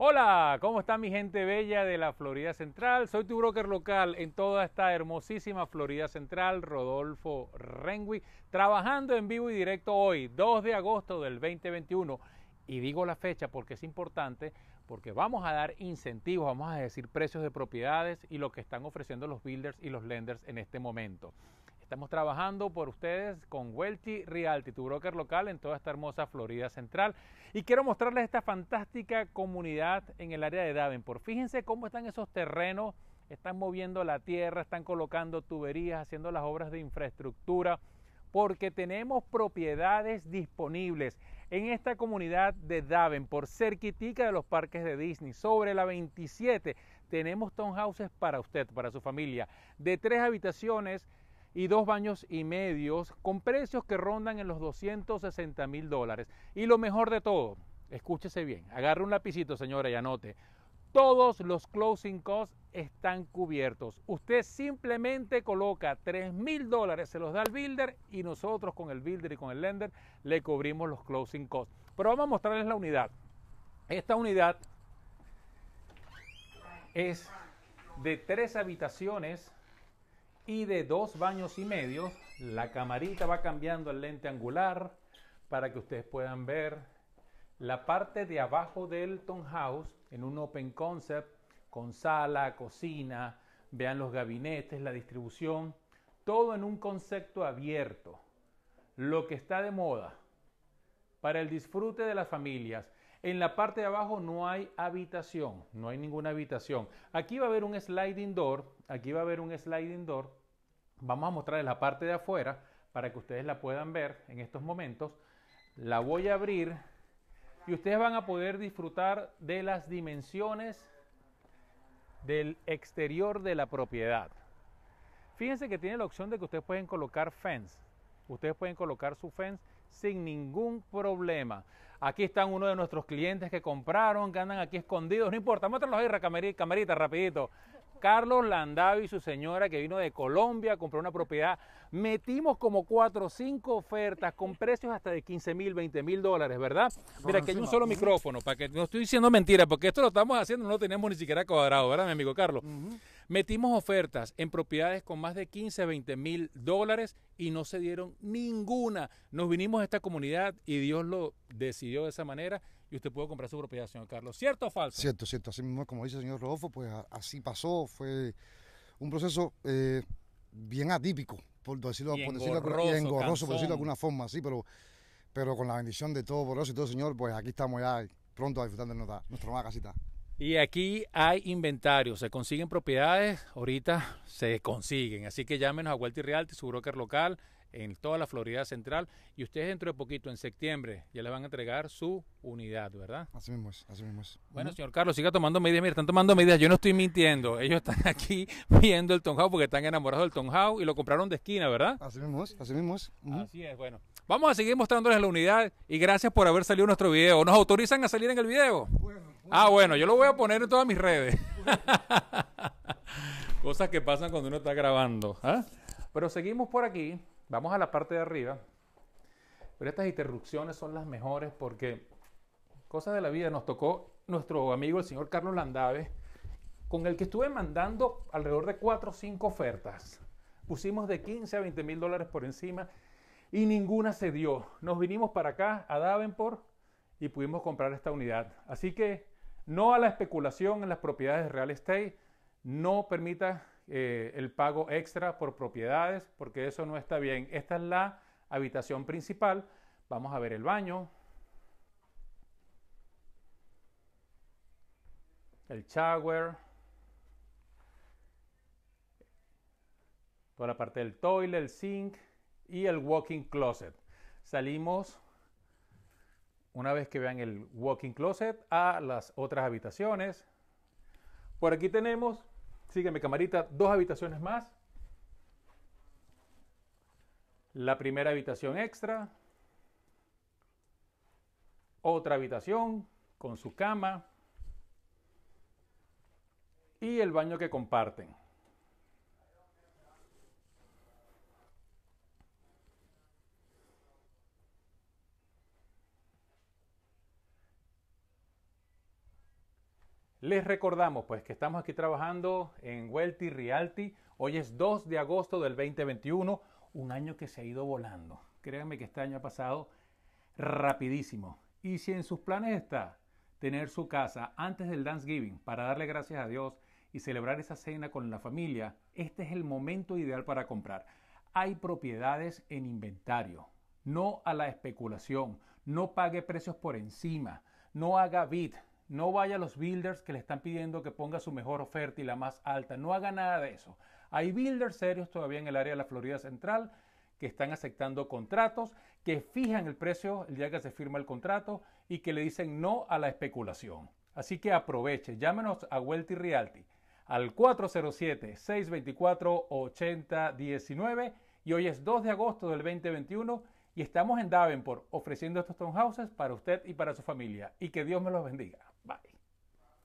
Hola, ¿cómo está mi gente bella de la Florida Central? Soy tu broker local en toda esta hermosísima Florida Central, Rodolfo Rengui, trabajando en vivo y directo hoy, 2 de agosto del 2021. Y digo la fecha porque es importante, porque vamos a dar incentivos, vamos a decir precios de propiedades y lo que están ofreciendo los builders y los lenders en este momento. Estamos trabajando por ustedes con Welty Realty, tu broker local en toda esta hermosa Florida Central. Y quiero mostrarles esta fantástica comunidad en el área de Davenport. Fíjense cómo están esos terrenos, están moviendo la tierra, están colocando tuberías, haciendo las obras de infraestructura, porque tenemos propiedades disponibles en esta comunidad de Davenport, cerquitica de los parques de Disney, sobre la 27. Tenemos townhouses para usted, para su familia, de tres habitaciones y dos baños y medios con precios que rondan en los 260 mil dólares. Y lo mejor de todo, escúchese bien, agarre un lapicito señora y anote, todos los closing costs están cubiertos. Usted simplemente coloca 3 mil dólares, se los da al builder y nosotros con el builder y con el lender le cubrimos los closing costs. Pero vamos a mostrarles la unidad. Esta unidad es de tres habitaciones y de dos baños y medio. La camarita va cambiando el lente angular para que ustedes puedan ver la parte de abajo del house en un open concept con sala, cocina, vean los gabinetes, la distribución, todo en un concepto abierto. Lo que está de moda para el disfrute de las familias. En la parte de abajo no hay habitación, no hay ninguna habitación. Aquí va a haber un sliding door, aquí va a haber un sliding door Vamos a mostrarles la parte de afuera para que ustedes la puedan ver en estos momentos. La voy a abrir y ustedes van a poder disfrutar de las dimensiones del exterior de la propiedad. Fíjense que tiene la opción de que ustedes pueden colocar fence. Ustedes pueden colocar su fence sin ningún problema. Aquí están uno de nuestros clientes que compraron, que andan aquí escondidos. No importa, muéstralos ahí, camarita, rapidito. Carlos Landavi, y su señora que vino de Colombia, compró una propiedad. Metimos como cuatro o cinco ofertas con precios hasta de 15 mil, 20 mil dólares, ¿verdad? Mira, que hay un solo micrófono, para que no estoy diciendo mentira, porque esto lo estamos haciendo, no lo tenemos ni siquiera cuadrado, ¿verdad, mi amigo Carlos? Metimos ofertas en propiedades con más de 15, 20 mil dólares y no se dieron ninguna. Nos vinimos a esta comunidad y Dios lo decidió de esa manera y usted pudo comprar su propiedad, señor Carlos. ¿Cierto o falso? Cierto, cierto. Así mismo, como dice el señor Rodolfo, pues así pasó. Fue un proceso eh, bien atípico, por decirlo, por decirlo, engorroso, por decirlo de alguna forma, sí, pero, pero con la bendición de todo por eso y todo, señor, pues aquí estamos ya pronto a disfrutar de nuestra, nuestra nueva casita. Y aquí hay inventario, se consiguen propiedades, ahorita se consiguen. Así que llámenos a Walter Realty, su broker local, en toda la Florida Central. Y ustedes dentro de poquito, en septiembre, ya les van a entregar su unidad, ¿verdad? Así mismo así mismo Bueno, señor Carlos, siga tomando medidas. Mira, están tomando medidas. Yo no estoy mintiendo. Ellos están aquí viendo el Tonjau porque están enamorados del Tonjau y lo compraron de esquina, ¿verdad? Así mismo así mismo es. Así es, bueno. Vamos a seguir mostrándoles la unidad y gracias por haber salido nuestro video. ¿Nos autorizan a salir en el video? Ah, bueno, yo lo voy a poner en todas mis redes. Cosas que pasan cuando uno está grabando. ¿ah? Pero seguimos por aquí. Vamos a la parte de arriba. Pero estas interrupciones son las mejores porque cosas de la vida nos tocó nuestro amigo el señor Carlos Landave, con el que estuve mandando alrededor de cuatro o cinco ofertas. Pusimos de 15 a 20 mil dólares por encima y ninguna se dio. Nos vinimos para acá a Davenport y pudimos comprar esta unidad. Así que no a la especulación en las propiedades de real estate, no permita eh, el pago extra por propiedades, porque eso no está bien. Esta es la habitación principal. Vamos a ver el baño, el shower, toda la parte del toilet, el sink y el walking closet. Salimos una vez que vean el walking closet a las otras habitaciones. Por aquí tenemos, sígueme camarita, dos habitaciones más. La primera habitación extra. Otra habitación con su cama. Y el baño que comparten. Les recordamos pues que estamos aquí trabajando en Welty Realty. Hoy es 2 de agosto del 2021, un año que se ha ido volando. Créanme que este año ha pasado rapidísimo. Y si en sus planes está tener su casa antes del Thanksgiving para darle gracias a Dios y celebrar esa cena con la familia, este es el momento ideal para comprar. Hay propiedades en inventario, no a la especulación, no pague precios por encima, no haga bid, no vaya a los builders que le están pidiendo que ponga su mejor oferta y la más alta. No haga nada de eso. Hay builders serios todavía en el área de la Florida Central que están aceptando contratos, que fijan el precio el día que se firma el contrato y que le dicen no a la especulación. Así que aproveche, llámenos a Welty Realty al 407-624-8019 y hoy es 2 de agosto del 2021 y estamos en Davenport ofreciendo estos townhouses para usted y para su familia y que Dios me los bendiga.